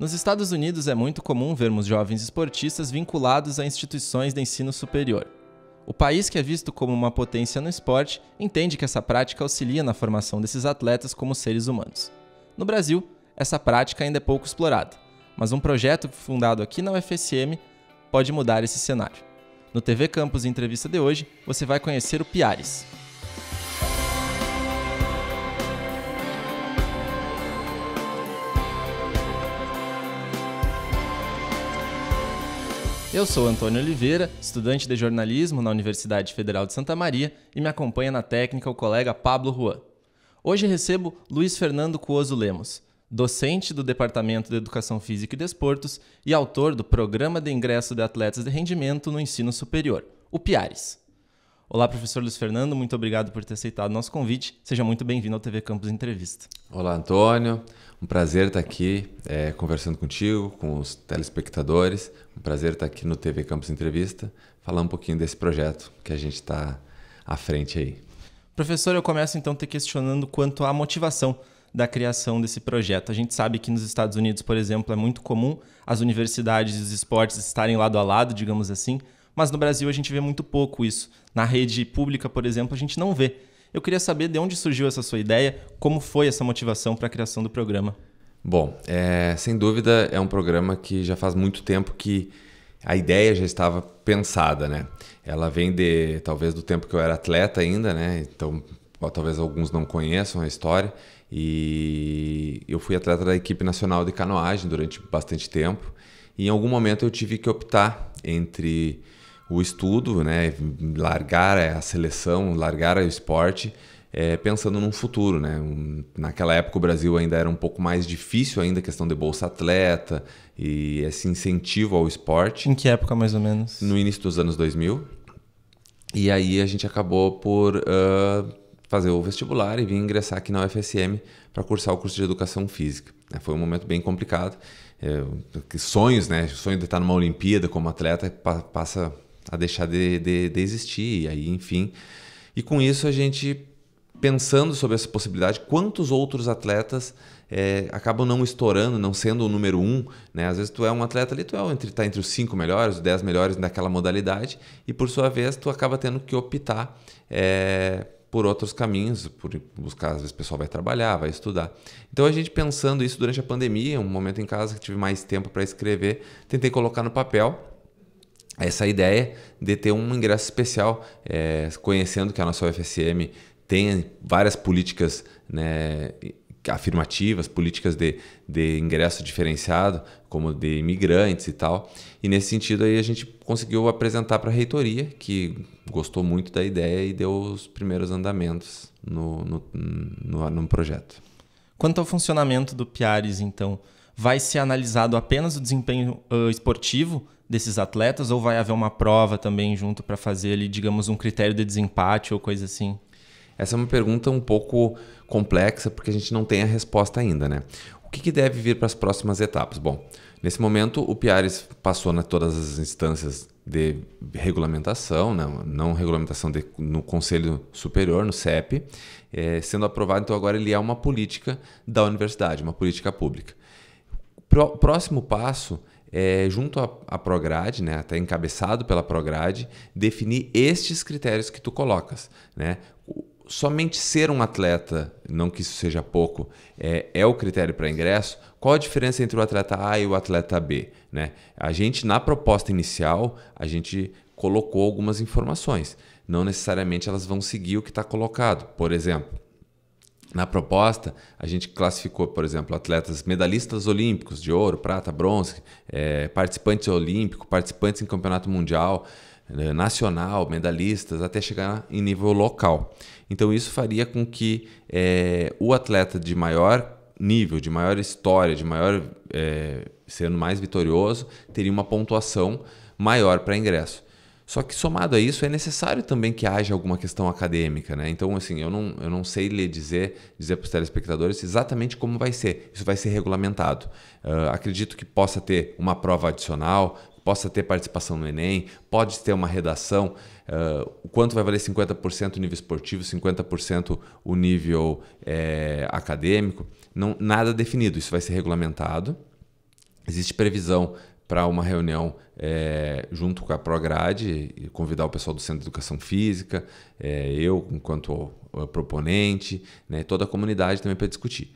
Nos Estados Unidos é muito comum vermos jovens esportistas vinculados a instituições de ensino superior. O país, que é visto como uma potência no esporte, entende que essa prática auxilia na formação desses atletas como seres humanos. No Brasil, essa prática ainda é pouco explorada, mas um projeto fundado aqui na UFSM pode mudar esse cenário. No TV Campus Entrevista de hoje, você vai conhecer o Piares, Eu sou Antônio Oliveira, estudante de jornalismo na Universidade Federal de Santa Maria e me acompanha na técnica o colega Pablo Juan. Hoje recebo Luiz Fernando Cuoso Lemos, docente do Departamento de Educação Física e Desportos e autor do Programa de Ingresso de Atletas de Rendimento no Ensino Superior, o PIARES. Olá, professor Luiz Fernando, muito obrigado por ter aceitado nosso convite. Seja muito bem-vindo ao TV Campus Entrevista. Olá, Antônio. Um prazer estar aqui é, conversando contigo, com os telespectadores. Um prazer estar aqui no TV Campus Entrevista, falar um pouquinho desse projeto que a gente está à frente aí. Professor, eu começo então te questionando quanto à motivação da criação desse projeto. A gente sabe que nos Estados Unidos, por exemplo, é muito comum as universidades e os esportes estarem lado a lado, digamos assim mas no Brasil a gente vê muito pouco isso. Na rede pública, por exemplo, a gente não vê. Eu queria saber de onde surgiu essa sua ideia, como foi essa motivação para a criação do programa. Bom, é, sem dúvida é um programa que já faz muito tempo que a ideia já estava pensada, né? Ela vem de talvez do tempo que eu era atleta ainda, né? Então talvez alguns não conheçam a história. E eu fui atleta da equipe nacional de canoagem durante bastante tempo. E em algum momento eu tive que optar entre o estudo, né? largar a seleção, largar o esporte, é, pensando num futuro. Né? Um, naquela época o Brasil ainda era um pouco mais difícil ainda a questão de bolsa atleta e esse incentivo ao esporte. Em que época mais ou menos? No início dos anos 2000. E aí a gente acabou por uh, fazer o vestibular e vir ingressar aqui na UFSM para cursar o curso de Educação Física. É, foi um momento bem complicado. É, sonhos, né? O sonho de estar numa Olimpíada como atleta passa a deixar de, de, de existir. E aí, enfim. E com isso a gente pensando sobre essa possibilidade, quantos outros atletas é, acabam não estourando, não sendo o número um, né? Às vezes tu é um atleta ali, tu é entre, tá entre os cinco melhores, os dez melhores daquela modalidade e por sua vez tu acaba tendo que optar é, por outros caminhos, por buscar, às vezes o pessoal vai trabalhar, vai estudar. Então a gente pensando isso durante a pandemia, um momento em casa que tive mais tempo para escrever, tentei colocar no papel essa ideia de ter um ingresso especial, é, conhecendo que a nossa UFSM tem várias políticas né, afirmativas, políticas de, de ingresso diferenciado, como de imigrantes e tal. E nesse sentido aí a gente conseguiu apresentar para a reitoria, que gostou muito da ideia e deu os primeiros andamentos no, no, no, no projeto. Quanto ao funcionamento do Piares, então, vai ser analisado apenas o desempenho uh, esportivo desses atletas ou vai haver uma prova também junto para fazer ali, digamos, um critério de desempate ou coisa assim? Essa é uma pergunta um pouco complexa porque a gente não tem a resposta ainda, né? O que, que deve vir para as próximas etapas? Bom, nesse momento o Piares passou na todas as instâncias de regulamentação, não, né? não regulamentação de, no Conselho Superior, no CEP, é, sendo aprovado, então agora ele é uma política da universidade, uma política pública. O próximo passo é, junto à Prograde, né, até encabeçado pela Prograde, definir estes critérios que tu colocas. Né? Somente ser um atleta, não que isso seja pouco, é, é o critério para ingresso. Qual a diferença entre o atleta A e o atleta B? Né? A gente, na proposta inicial, a gente colocou algumas informações. Não necessariamente elas vão seguir o que está colocado. Por exemplo, na proposta, a gente classificou, por exemplo, atletas medalhistas olímpicos de ouro, prata, bronze, é, participantes olímpicos, participantes em campeonato mundial, é, nacional, medalhistas, até chegar em nível local. Então, isso faria com que é, o atleta de maior nível, de maior história, de maior é, sendo mais vitorioso, teria uma pontuação maior para ingresso. Só que somado a isso, é necessário também que haja alguma questão acadêmica, né? Então, assim, eu não, eu não sei lhe dizer, dizer para os telespectadores exatamente como vai ser. Isso vai ser regulamentado. Uh, acredito que possa ter uma prova adicional, possa ter participação no Enem, pode ter uma redação. Uh, o quanto vai valer 50% o nível esportivo, 50% o nível é, acadêmico? Não, nada definido, isso vai ser regulamentado. Existe previsão para uma reunião é, junto com a Prograde e convidar o pessoal do Centro de Educação Física, é, eu enquanto eh, proponente, né, toda a comunidade também para discutir.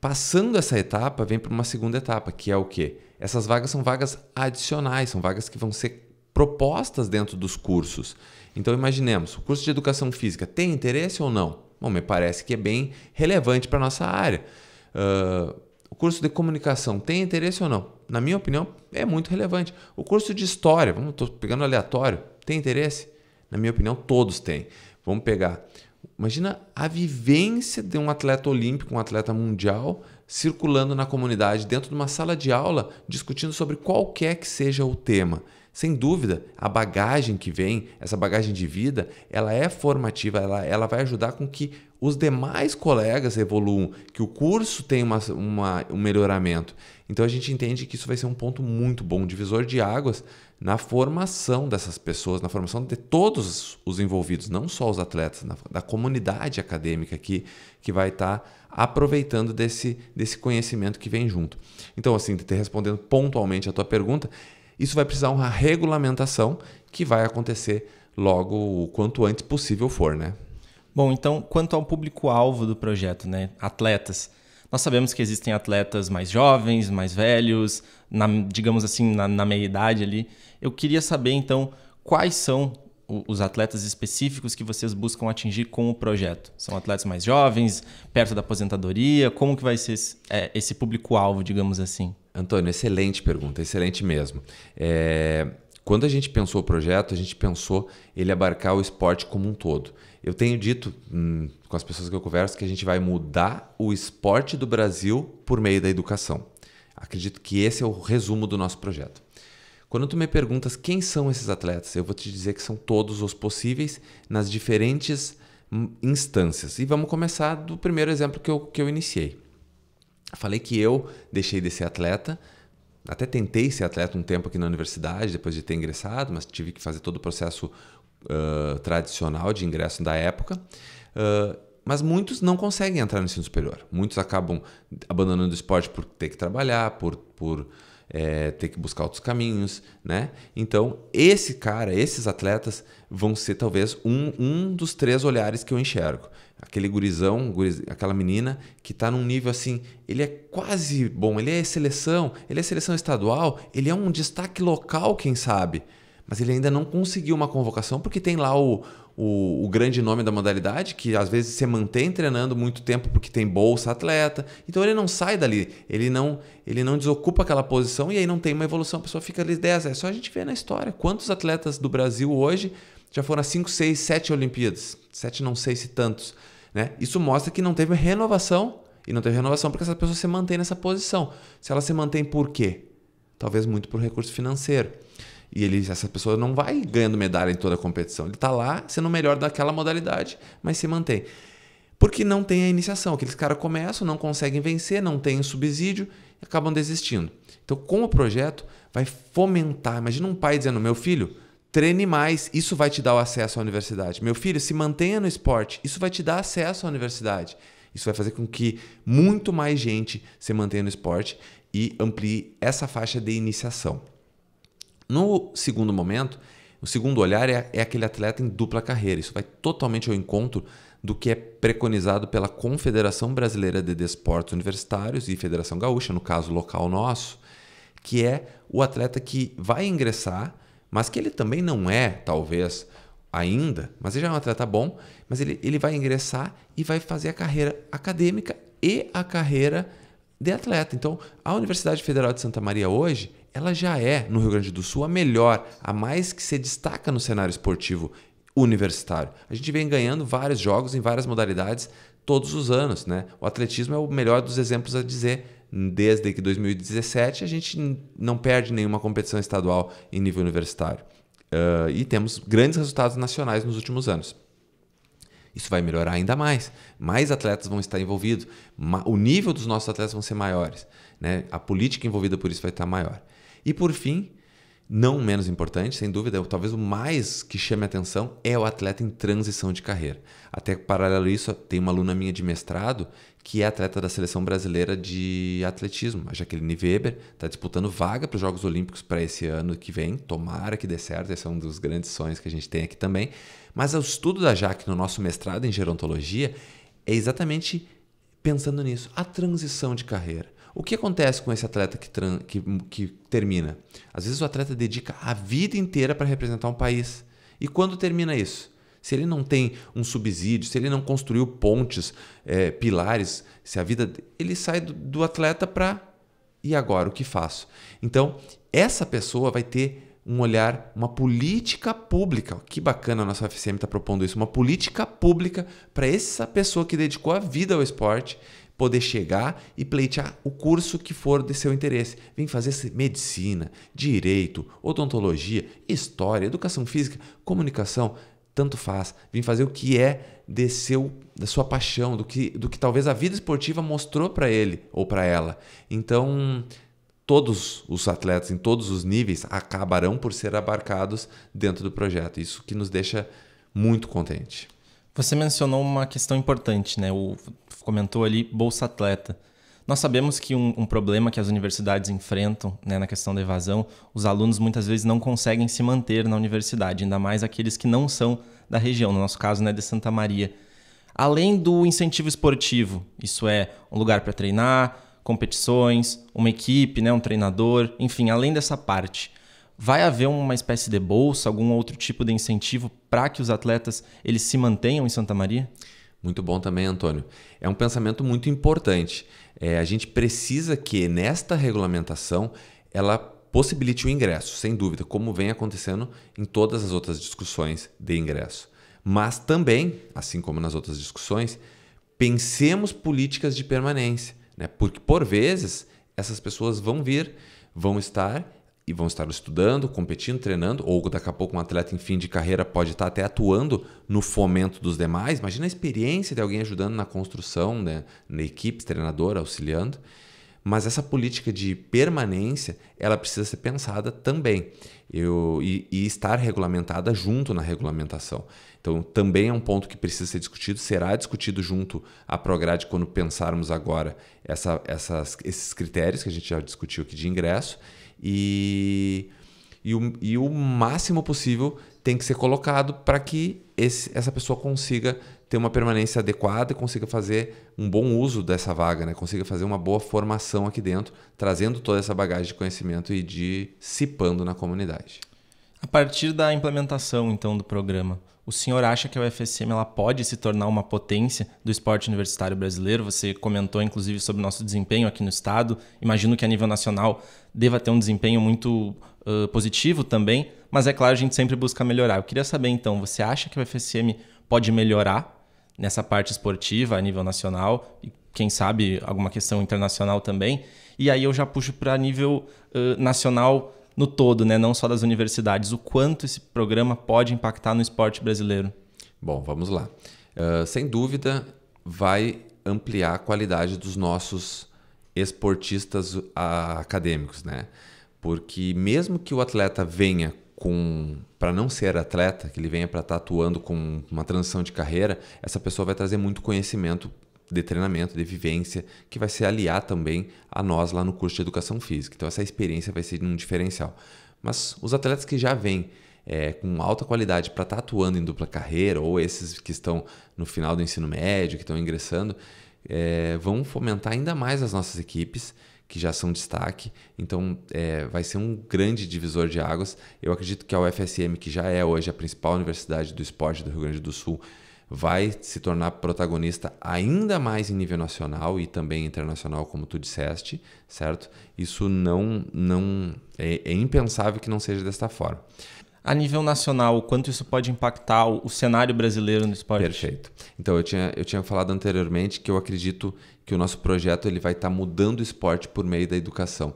Passando essa etapa, vem para uma segunda etapa, que é o quê? Essas vagas são vagas adicionais, são vagas que vão ser propostas dentro dos cursos. Então imaginemos, o curso de educação física tem interesse ou não? Bom, me parece que é bem relevante para a nossa área. Uh, o curso de comunicação tem interesse ou não? Na minha opinião, é muito relevante. O curso de história, vamos, pegando aleatório, tem interesse? Na minha opinião, todos têm. Vamos pegar. Imagina a vivência de um atleta olímpico, um atleta mundial, circulando na comunidade, dentro de uma sala de aula, discutindo sobre qualquer que seja o tema. Sem dúvida, a bagagem que vem, essa bagagem de vida, ela é formativa, ela, ela vai ajudar com que os demais colegas evoluam, que o curso tenha uma, uma, um melhoramento. Então a gente entende que isso vai ser um ponto muito bom, um divisor de águas na formação dessas pessoas, na formação de todos os envolvidos, não só os atletas, na, da comunidade acadêmica aqui que vai estar tá aproveitando desse, desse conhecimento que vem junto. Então, assim, respondendo pontualmente a tua pergunta, isso vai precisar de uma regulamentação que vai acontecer logo o quanto antes possível for, né? Bom, então, quanto ao público-alvo do projeto, né? Atletas. Nós sabemos que existem atletas mais jovens, mais velhos, na, digamos assim, na, na meia-idade ali. Eu queria saber, então, quais são os atletas específicos que vocês buscam atingir com o projeto? São atletas mais jovens, perto da aposentadoria? Como que vai ser esse, é, esse público-alvo, digamos assim? Antônio, excelente pergunta, excelente mesmo. É, quando a gente pensou o projeto, a gente pensou ele abarcar o esporte como um todo. Eu tenho dito hum, com as pessoas que eu converso que a gente vai mudar o esporte do Brasil por meio da educação. Acredito que esse é o resumo do nosso projeto. Quando tu me perguntas quem são esses atletas, eu vou te dizer que são todos os possíveis nas diferentes hum, instâncias. E vamos começar do primeiro exemplo que eu, que eu iniciei. Falei que eu deixei de ser atleta, até tentei ser atleta um tempo aqui na universidade, depois de ter ingressado, mas tive que fazer todo o processo uh, tradicional de ingresso da época. Uh, mas muitos não conseguem entrar no ensino superior. Muitos acabam abandonando o esporte por ter que trabalhar, por, por é, ter que buscar outros caminhos, né? Então, esse cara, esses atletas vão ser talvez um, um dos três olhares que eu enxergo aquele gurizão, guriz, aquela menina que está num nível assim, ele é quase bom, ele é seleção, ele é seleção estadual, ele é um destaque local, quem sabe, mas ele ainda não conseguiu uma convocação porque tem lá o, o, o grande nome da modalidade, que às vezes se mantém treinando muito tempo porque tem bolsa atleta, então ele não sai dali, ele não, ele não desocupa aquela posição e aí não tem uma evolução, a pessoa fica ali 10, é só a gente ver na história quantos atletas do Brasil hoje já foram a 5, 6, 7 Olimpíadas. 7 não sei se tantos. Né? Isso mostra que não teve renovação. E não teve renovação porque essa pessoa se mantém nessa posição. Se ela se mantém por quê? Talvez muito por recurso financeiro. E ele, essa pessoa não vai ganhando medalha em toda a competição. Ele está lá sendo o melhor daquela modalidade, mas se mantém. Porque não tem a iniciação. Aqueles caras começam, não conseguem vencer, não tem subsídio e acabam desistindo. Então, com o projeto, vai fomentar. Imagina um pai dizendo: Meu filho, Treine mais, isso vai te dar o acesso à universidade. Meu filho, se mantenha no esporte, isso vai te dar acesso à universidade. Isso vai fazer com que muito mais gente se mantenha no esporte e amplie essa faixa de iniciação. No segundo momento, o segundo olhar é, é, aquele atleta em dupla carreira. Isso vai totalmente ao encontro do que é preconizado pela Confederação Brasileira de Desportos Universitários e Federação Gaúcha, no caso local nosso, que é o atleta que vai ingressar mas que ele também não é, talvez, ainda, mas ele já é um atleta bom, mas ele, ele vai ingressar e vai fazer a carreira acadêmica e a carreira de atleta. Então, a Universidade Federal de Santa Maria hoje, ela já é, no Rio Grande do Sul, a melhor, a mais que se destaca no cenário esportivo universitário. A gente vem ganhando vários jogos em várias modalidades todos os anos, né? O atletismo é o melhor dos exemplos a dizer, desde que 2017 a gente não perde nenhuma competição estadual em nível universitário. Uh, e temos grandes resultados nacionais nos últimos anos. Isso vai melhorar ainda mais. Mais atletas vão estar envolvidos, o nível dos nossos atletas vão ser maiores, né? a política envolvida por isso vai estar maior. E por fim, não menos importante, sem dúvida, é talvez o mais que chame atenção é o atleta em transição de carreira. Até paralelo a isso, tem uma aluna minha de mestrado que é atleta da seleção brasileira de atletismo, a Jaqueline Weber, está disputando vaga para os Jogos Olímpicos para esse ano que vem. Tomara que dê certo, esse é um dos grandes sonhos que a gente tem aqui também. Mas é o estudo da Jaque no nosso mestrado em gerontologia é exatamente pensando nisso, a transição de carreira. O que acontece com esse atleta que, que, que termina? Às vezes o atleta dedica a vida inteira para representar um país. E quando termina isso? se ele não tem um subsídio, se ele não construiu pontes, é, pilares, se a vida. Ele sai do, do atleta para. E agora, o que faço? Então, essa pessoa vai ter um olhar, uma política pública. Que bacana a nossa FCM está propondo isso, uma política pública para essa pessoa que dedicou a vida ao esporte poder chegar e pleitear o curso que for de seu interesse. Vem fazer medicina, direito, odontologia, história, educação física, comunicação, tanto faz. Vem fazer o que é de seu, da sua paixão, do que, do que talvez a vida esportiva mostrou para ele ou para ela. Então, todos os atletas em todos os níveis acabarão por ser abarcados dentro do projeto. Isso que nos deixa muito contente. Você mencionou uma questão importante, né? O, comentou ali Bolsa Atleta. Nós sabemos que um, um problema que as universidades enfrentam né, na questão da evasão, os alunos muitas vezes não conseguem se manter na universidade, ainda mais aqueles que não são da região, no nosso caso, né, de Santa Maria. Além do incentivo esportivo, isso é, um lugar para treinar, competições, uma equipe, né, um treinador, enfim, além dessa parte vai haver uma espécie de bolsa, algum outro tipo de incentivo para que os atletas eles se mantenham em Santa Maria? Muito bom também, Antônio. É um pensamento muito importante. É, a gente precisa que nesta regulamentação ela possibilite o ingresso, sem dúvida, como vem acontecendo em todas as outras discussões de ingresso. Mas também, assim como nas outras discussões, pensemos políticas de permanência, né? porque por vezes essas pessoas vão vir, vão estar e vão estar estudando, competindo, treinando, ou daqui a pouco um atleta em fim de carreira pode estar até atuando no fomento dos demais. Imagina a experiência de alguém ajudando na construção, né? na equipe, treinador, auxiliando. Mas essa política de permanência, ela precisa ser pensada também Eu, e, e estar regulamentada junto na regulamentação. Então, também é um ponto que precisa ser discutido, será discutido junto à Prograd quando pensarmos agora essa, essas, esses critérios que a gente já discutiu aqui de ingresso e, e, o, e o máximo possível tem que ser colocado para que esse, essa pessoa consiga ter uma permanência adequada e consiga fazer um bom uso dessa vaga, né? consiga fazer uma boa formação aqui dentro, trazendo toda essa bagagem de conhecimento e dissipando na comunidade. A partir da implementação, então, do programa, o senhor acha que a UFSM ela pode se tornar uma potência do esporte universitário brasileiro? Você comentou, inclusive, sobre o nosso desempenho aqui no estado. Imagino que a nível nacional deva ter um desempenho muito uh, positivo também, mas é claro, a gente sempre busca melhorar. Eu queria saber, então, você acha que a UFSM pode melhorar nessa parte esportiva a nível nacional e, quem sabe, alguma questão internacional também? E aí eu já puxo para nível uh, nacional no todo, né? não só das universidades, o quanto esse programa pode impactar no esporte brasileiro? Bom, vamos lá. Uh, sem dúvida, vai ampliar a qualidade dos nossos esportistas uh, acadêmicos, né? Porque mesmo que o atleta venha com para não ser atleta, que ele venha para estar tá atuando com uma transição de carreira, essa pessoa vai trazer muito conhecimento de treinamento, de vivência, que vai se aliar também a nós lá no curso de educação física. Então, essa experiência vai ser um diferencial. Mas os atletas que já vêm é, com alta qualidade para estar tá atuando em dupla carreira, ou esses que estão no final do ensino médio, que estão ingressando, é, vão fomentar ainda mais as nossas equipes, que já são destaque. Então, é, vai ser um grande divisor de águas. Eu acredito que a UFSM, que já é hoje a principal universidade do esporte do Rio Grande do Sul, vai se tornar protagonista ainda mais em nível nacional e também internacional, como tu disseste, certo? Isso não, não é, é impensável que não seja desta forma. A nível nacional, quanto isso pode impactar o cenário brasileiro no esporte? Perfeito. Então, eu tinha, eu tinha falado anteriormente que eu acredito que o nosso projeto ele vai estar tá mudando o esporte por meio da educação.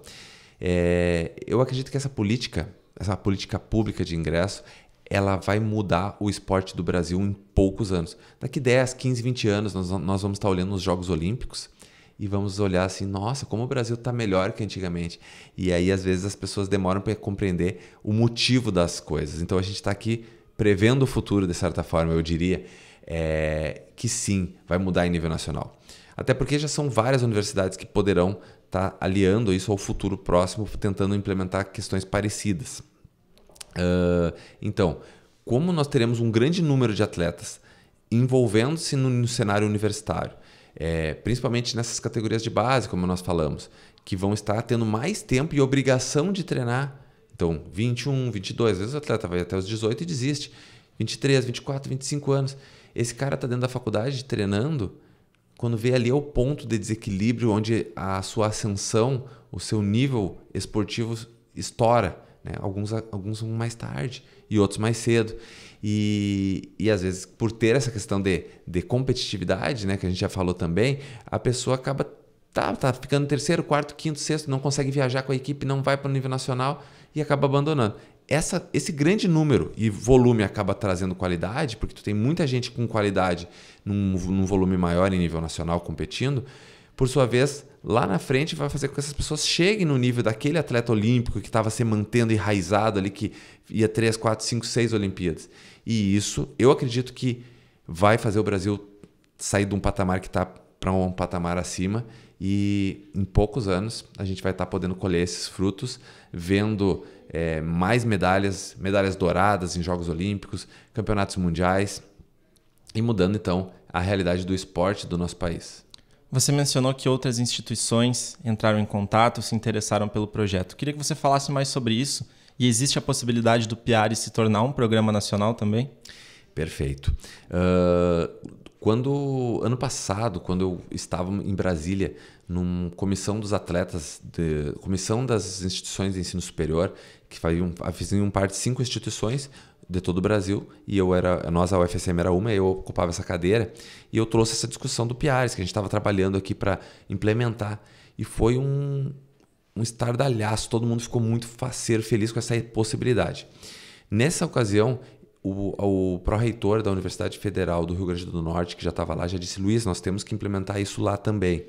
É, eu acredito que essa política, essa política pública de ingresso, ela vai mudar o esporte do Brasil em poucos anos. Daqui 10, 15, 20 anos, nós, nós vamos estar olhando os Jogos Olímpicos e vamos olhar assim, nossa, como o Brasil está melhor que antigamente. E aí, às vezes, as pessoas demoram para compreender o motivo das coisas. Então, a gente está aqui prevendo o futuro, de certa forma, eu diria é, que sim, vai mudar em nível nacional. Até porque já são várias universidades que poderão estar tá aliando isso ao futuro próximo, tentando implementar questões parecidas. Ah, então, como nós teremos um grande número de atletas envolvendo-se no, no, cenário universitário, é, principalmente nessas categorias de base, como nós falamos, que vão estar tendo mais tempo e obrigação de treinar. Então, 21, 22, às vezes o atleta vai até os 18 e desiste. 23, 24, 25 anos. Esse cara está dentro da faculdade treinando, quando vê ali é o ponto de desequilíbrio onde a sua ascensão, o seu nível esportivo estoura. Né? Alguns, alguns mais tarde e outros mais cedo. E, e às vezes, por ter essa questão de, de competitividade, né, que a gente já falou também, a pessoa acaba tá, tá ficando terceiro, quarto, quinto, sexto, não consegue viajar com a equipe, não vai para o nível nacional e acaba abandonando. Essa, esse grande número e volume acaba trazendo qualidade, porque tu tem muita gente com qualidade num, num volume maior em nível nacional competindo, por sua vez, lá na frente vai fazer com que essas pessoas cheguem no nível daquele atleta olímpico que estava se mantendo enraizado ali, que ia 3, 4, 5, 6 Olimpíadas. E isso, eu acredito que vai fazer o Brasil sair de um patamar que está para um patamar acima. E em poucos anos a gente vai estar tá podendo colher esses frutos, vendo é, mais medalhas, medalhas douradas em Jogos Olímpicos, campeonatos mundiais e mudando então a realidade do esporte do nosso país. Você mencionou que outras instituições entraram em contato, se interessaram pelo projeto. Queria que você falasse mais sobre isso. E existe a possibilidade do PIARE se tornar um programa nacional também? Perfeito. Uh, quando ano passado, quando eu estava em Brasília, numa comissão dos atletas, de, comissão das instituições de ensino superior, que faziam, faziam parte de cinco instituições, de todo o Brasil e eu era nós a UFSM era uma eu ocupava essa cadeira e eu trouxe essa discussão do Piares que a gente estava trabalhando aqui para implementar e foi um um estardalhaço todo mundo ficou muito faceiro feliz com essa possibilidade nessa ocasião o, o pró-reitor da Universidade Federal do Rio Grande do Norte que já estava lá já disse Luiz nós temos que implementar isso lá também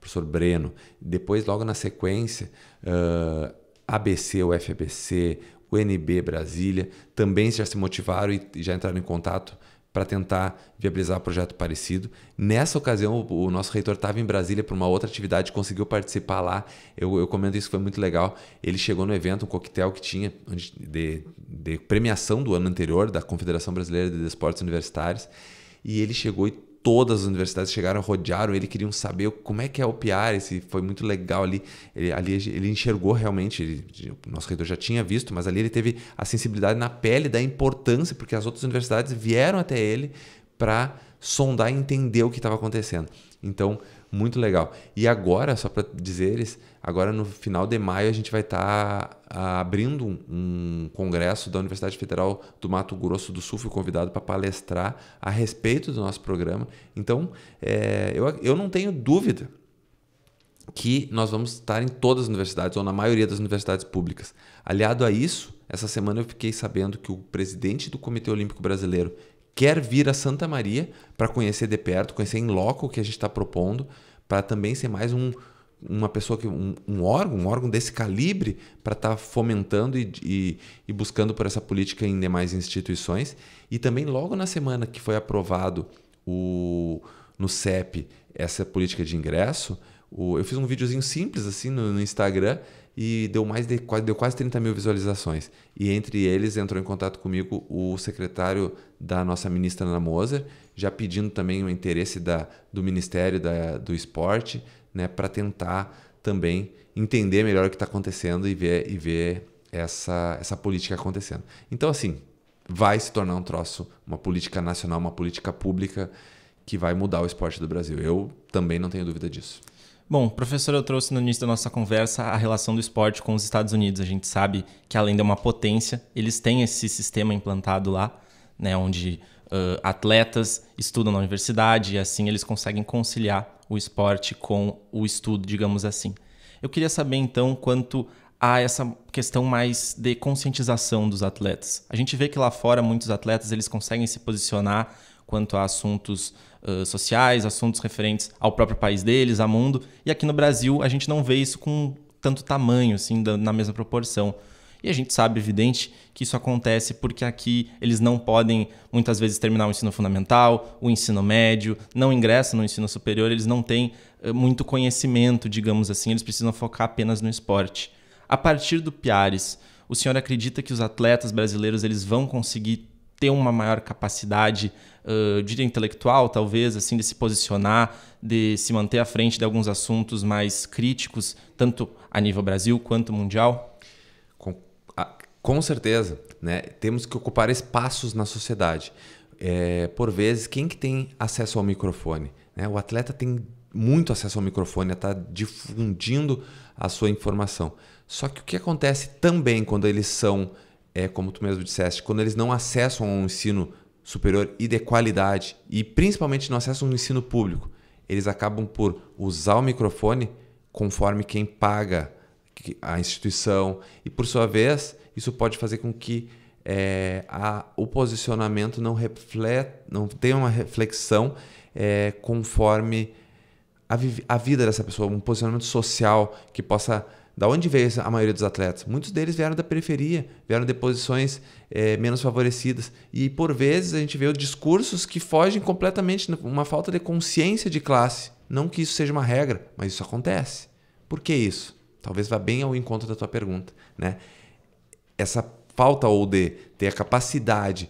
professor Breno depois logo na sequência uh, ABC, UFABC, NB Brasília, também já se motivaram e já entraram em contato para tentar viabilizar um projeto parecido. Nessa ocasião, o nosso reitor estava em Brasília para uma outra atividade, conseguiu participar lá. Eu, eu, comento isso, foi muito legal. Ele chegou no evento, um coquetel que tinha de, de premiação do ano anterior, da Confederação Brasileira de Desportos Universitários, e ele chegou e todas as universidades chegaram, rodearam ele, queriam saber como é que é o PR, esse foi muito legal ali, ele, ali ele enxergou realmente, ele, o nosso reitor já tinha visto, mas ali ele teve a sensibilidade na pele da importância, porque as outras universidades vieram até ele para sondar e entender o que estava acontecendo. Então, muito legal. E agora, só para dizeres agora no final de maio a gente vai estar tá ah, abrindo um congresso da Universidade Federal do Mato Grosso do Sul. Fui convidado para palestrar a respeito do nosso programa. Então, é, eu, eu não tenho dúvida que nós vamos estar em todas as universidades, ou na maioria das universidades públicas. Aliado a isso, essa semana eu fiquei sabendo que o presidente do Comitê Olímpico Brasileiro, quer vir a Santa Maria para conhecer de perto, conhecer em loco o que a gente está propondo, para também ser mais um, uma pessoa que um, um, órgão, um órgão desse calibre para estar tá fomentando e, e, e, buscando por essa política em demais instituições. E também logo na semana que foi aprovado o, no CEP essa política de ingresso, o, eu fiz um videozinho simples assim no, no Instagram e deu mais de quase, deu quase 30 mil visualizações. E entre eles entrou em contato comigo o secretário da nossa ministra Ana Moser, já pedindo também o interesse da, do Ministério da, do Esporte, né, para tentar também entender melhor o que está acontecendo e ver, e ver essa, essa política acontecendo. Então, assim, vai se tornar um troço, uma política nacional, uma política pública que vai mudar o esporte do Brasil. Eu também não tenho dúvida disso. Bom, professor, eu trouxe no início da nossa conversa a relação do esporte com os Estados Unidos. A gente sabe que, além de uma potência, eles têm esse sistema implantado lá, né, onde uh, atletas estudam na universidade e assim eles conseguem conciliar o esporte com o estudo, digamos assim. Eu queria saber então quanto a essa questão mais de conscientização dos atletas. A gente vê que lá fora muitos atletas eles conseguem se posicionar quanto a assuntos uh, sociais, assuntos referentes ao próprio país deles, ao mundo. E aqui no Brasil a gente não vê isso com tanto tamanho, assim, da, na mesma proporção. E a gente sabe, evidente, que isso acontece porque aqui eles não podem muitas vezes terminar o ensino fundamental, o ensino médio, não ingressam no ensino superior, eles não têm uh, muito conhecimento, digamos assim, eles precisam focar apenas no esporte. A partir do Piares, o senhor acredita que os atletas brasileiros eles vão conseguir ter uma maior capacidade, uh, intelectual, talvez, assim, de se posicionar, de se manter à frente de alguns assuntos mais críticos, tanto a nível Brasil quanto mundial? Com, a, com certeza, né? Temos que ocupar espaços na sociedade. É, por vezes, quem que tem acesso ao microfone? Né? O atleta tem muito acesso ao microfone, está difundindo a sua informação. Só que o que acontece também quando eles são é, como tu mesmo disseste, quando eles não acessam um ensino superior e de qualidade, e principalmente não acessam um ensino público, eles acabam por usar o microfone conforme quem paga a instituição, e por sua vez, isso pode fazer com que é, a, o posicionamento não, reflete, não tenha uma reflexão é, conforme a, a vida dessa pessoa, um posicionamento social que possa da onde veio a maioria dos atletas? Muitos deles vieram da periferia, vieram de posições é, menos favorecidas. E por vezes a gente vê discursos que fogem completamente, uma falta de consciência de classe. Não que isso seja uma regra, mas isso acontece. Por que isso? Talvez vá bem ao encontro da tua pergunta. Né? Essa falta ou de ter a capacidade,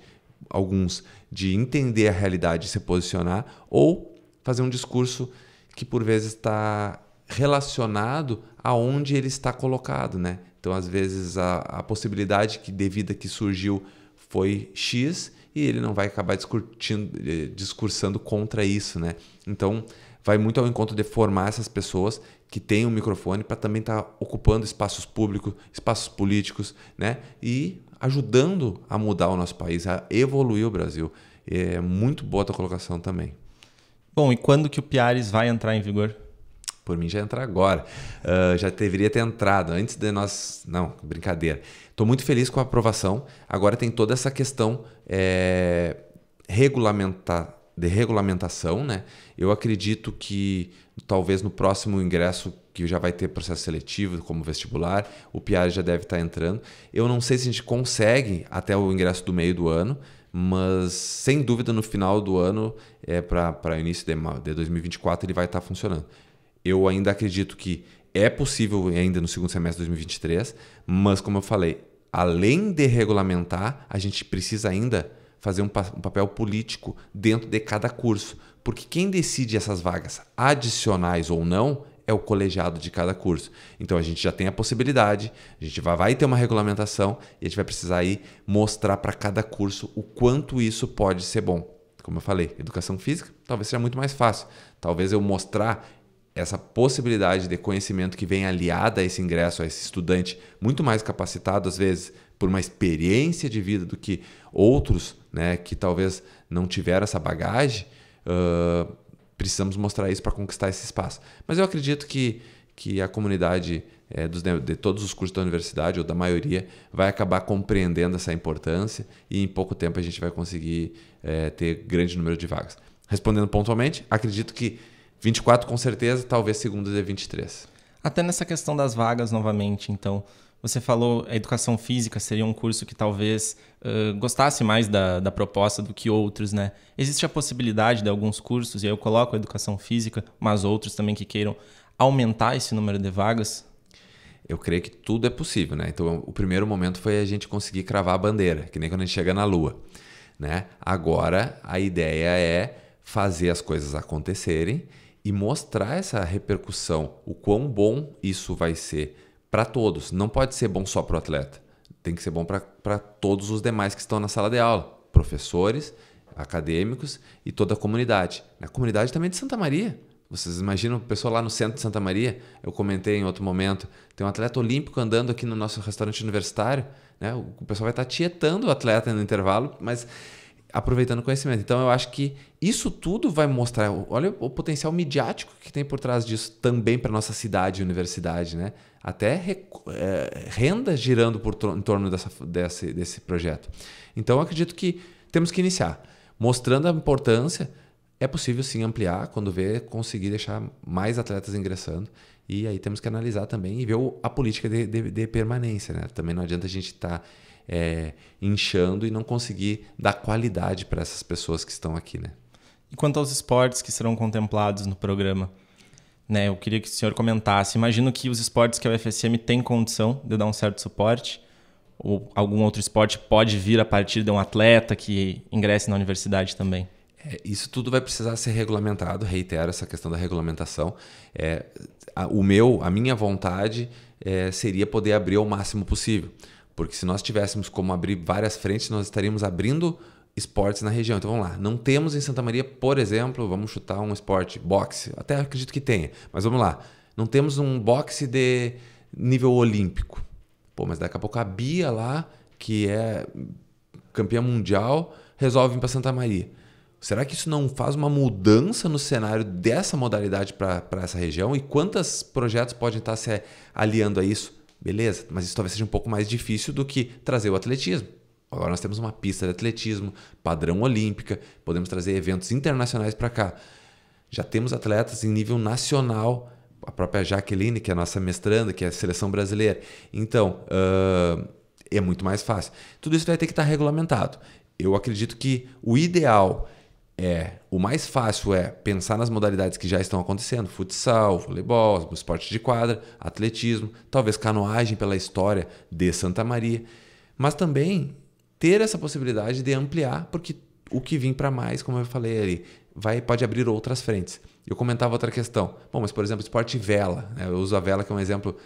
alguns, de entender a realidade e se posicionar, ou fazer um discurso que por vezes está relacionado aonde ele está colocado, né? Então, às vezes, a, a possibilidade que devida que surgiu foi X e ele não vai acabar eh, discursando contra isso, né? Então, vai muito ao encontro de formar essas pessoas que têm um microfone para também estar tá ocupando espaços públicos, espaços políticos, né? E ajudando a mudar o nosso país, a evoluir o Brasil. É muito boa a tua colocação também. Bom, e quando que o Piares vai entrar em vigor? Por mim já entra agora. Uh, já deveria ter entrado antes de nós. Não, brincadeira. Estou muito feliz com a aprovação. Agora tem toda essa questão é, regulamentar, de regulamentação, né? Eu acredito que talvez no próximo ingresso que já vai ter processo seletivo como vestibular, o Piar já deve estar tá entrando. Eu não sei se a gente consegue até o ingresso do meio do ano, mas sem dúvida no final do ano, é para início de, de 2024, ele vai estar tá funcionando eu ainda acredito que é possível ainda no segundo semestre de 2023, mas como eu falei, além de regulamentar, a gente precisa ainda fazer um, pa um papel político dentro de cada curso, porque quem decide essas vagas adicionais ou não é o colegiado de cada curso. Então a gente já tem a possibilidade, a gente vai, vai ter uma regulamentação e a gente vai precisar aí mostrar para cada curso o quanto isso pode ser bom. Como eu falei, educação física talvez seja muito mais fácil. Talvez eu mostrar essa possibilidade de conhecimento que vem aliada a esse ingresso, a esse estudante muito mais capacitado, às vezes, por uma experiência de vida do que outros né, que talvez não tiveram essa bagagem, uh, precisamos mostrar isso para conquistar esse espaço. Mas eu acredito que, que a comunidade é, dos, de todos os cursos da universidade, ou da maioria, vai acabar compreendendo essa importância e em pouco tempo a gente vai conseguir é, ter grande número de vagas. Respondendo pontualmente, acredito que 24 com certeza, talvez segundas e 23. Até nessa questão das vagas novamente, então. Você falou a educação física seria um curso que talvez uh, gostasse mais da, da proposta do que outros, né? Existe a possibilidade de alguns cursos, e aí eu coloco a educação física, mas outros também que queiram aumentar esse número de vagas? eu creio que tudo é possível, né? Então, o primeiro momento foi a gente conseguir cravar a bandeira, que nem quando a gente chega na Lua, né? Agora, a ideia é fazer as coisas acontecerem e mostrar essa repercussão, o quão bom isso vai ser para todos. Não pode ser bom só para o atleta, tem que ser bom para todos os demais que estão na sala de aula, professores, acadêmicos e toda a comunidade. A comunidade também de Santa Maria. Vocês imaginam o pessoal lá no centro de Santa Maria? Eu comentei em outro momento. Tem um atleta olímpico andando aqui no nosso restaurante universitário. Né? O pessoal vai estar tietando o atleta no intervalo, mas aproveitando o conhecimento. Então eu acho que isso tudo vai mostrar, olha o potencial midiático que tem por trás disso também para nossa cidade e universidade, né? Até é, renda girando por em torno dessa, desse, desse projeto. Então acredito que temos que iniciar, mostrando a importância. É possível sim ampliar quando vê conseguir deixar mais atletas ingressando. E aí temos que analisar também e ver o, a política de, de, de permanência, né? Também não adianta a gente estar tá é, inchando e não conseguir dar qualidade para essas pessoas que estão aqui, né? E quanto aos esportes que serão contemplados no programa? Né, eu queria que o senhor comentasse. Imagino que os esportes que a UFSM tem condição de dar um certo suporte, ou algum outro esporte pode vir a partir de um atleta que ingresse na universidade também. É, isso tudo vai precisar ser regulamentado, reitero essa questão da regulamentação. É, a, o meu, a minha vontade é, seria poder abrir ao máximo possível. Porque se nós tivéssemos como abrir várias frentes, nós estaríamos abrindo esportes na região. Então vamos lá. Não temos em Santa Maria, por exemplo, vamos chutar um esporte, boxe. Até acredito que tenha, mas vamos lá. Não temos um boxe de nível olímpico. Pô, mas daqui a pouco a Bia lá, que é campeã mundial, resolve ir para Santa Maria. Será que isso não faz uma mudança no cenário dessa modalidade para essa região? E quantos projetos podem estar se aliando a isso? Beleza, mas isso talvez seja um pouco mais difícil do que trazer o atletismo. Agora nós temos uma pista de atletismo, padrão olímpica, podemos trazer eventos internacionais para cá. Já temos atletas em nível nacional, a própria Jaqueline, que é a nossa mestranda, que é a seleção brasileira. Então, uh, é muito mais fácil. Tudo isso vai ter que estar tá regulamentado. Eu acredito que o ideal é o mais fácil é pensar nas modalidades que já estão acontecendo: futsal, voleibol, esporte de quadra, atletismo, talvez canoagem pela história de Santa Maria, mas também ter essa possibilidade de ampliar, porque o que vem para mais, como eu falei ali, vai pode abrir outras frentes. Eu comentava outra questão. Bom, mas por exemplo, esporte vela, né? eu uso a vela que é um exemplo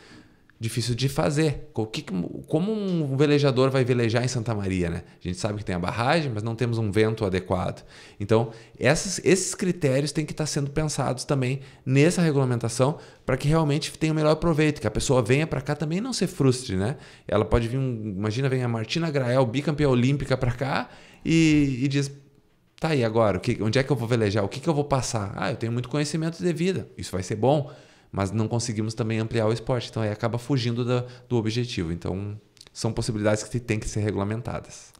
difícil de fazer. Como um velejador vai velejar em Santa Maria, né? A gente sabe que tem a barragem, mas não temos um vento adequado. Então, esses critérios têm que estar sendo pensados também nessa regulamentação para que realmente tenha o melhor proveito, que a pessoa venha para cá também não se frustre, né? Ela pode vir, imagina, vem a Martina Grael, bicampeã olímpica para cá e, e diz, tá aí agora, onde é que eu vou velejar? O que, que eu vou passar? Ah, eu tenho muito conhecimento de vida, isso vai ser bom mas não conseguimos também ampliar o esporte. Então aí acaba fugindo do objetivo. Então são possibilidades que têm que ser regulamentadas.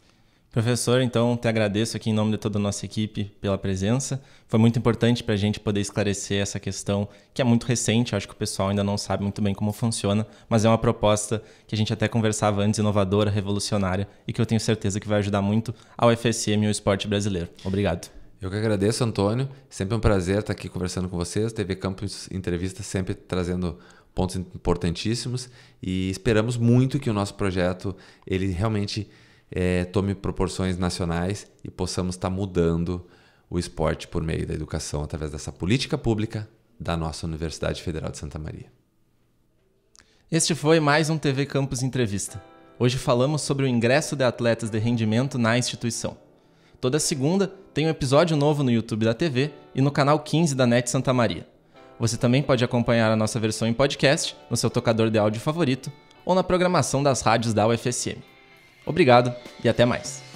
Professor, então te agradeço aqui em nome de toda a nossa equipe pela presença. Foi muito importante para a gente poder esclarecer essa questão que é muito recente, acho que o pessoal ainda não sabe muito bem como funciona, mas é uma proposta que a gente até conversava antes, inovadora, revolucionária e que eu tenho certeza que vai ajudar muito ao FSM e ao esporte brasileiro. Obrigado. Eu que agradeço, Antônio. Sempre um prazer estar aqui conversando com vocês. TV Campus Entrevista sempre trazendo pontos importantíssimos e esperamos muito que o nosso projeto ele realmente é, tome proporções nacionais e possamos estar mudando o esporte por meio da educação através dessa política pública da nossa Universidade Federal de Santa Maria. Este foi mais um TV Campus Entrevista. Hoje falamos sobre o ingresso de atletas de rendimento na instituição. Toda segunda tem um episódio novo no YouTube da TV e no canal 15 da NET Santa Maria. Você também pode acompanhar a nossa versão em podcast, no seu tocador de áudio favorito ou na programação das rádios da UFSM. Obrigado e até mais!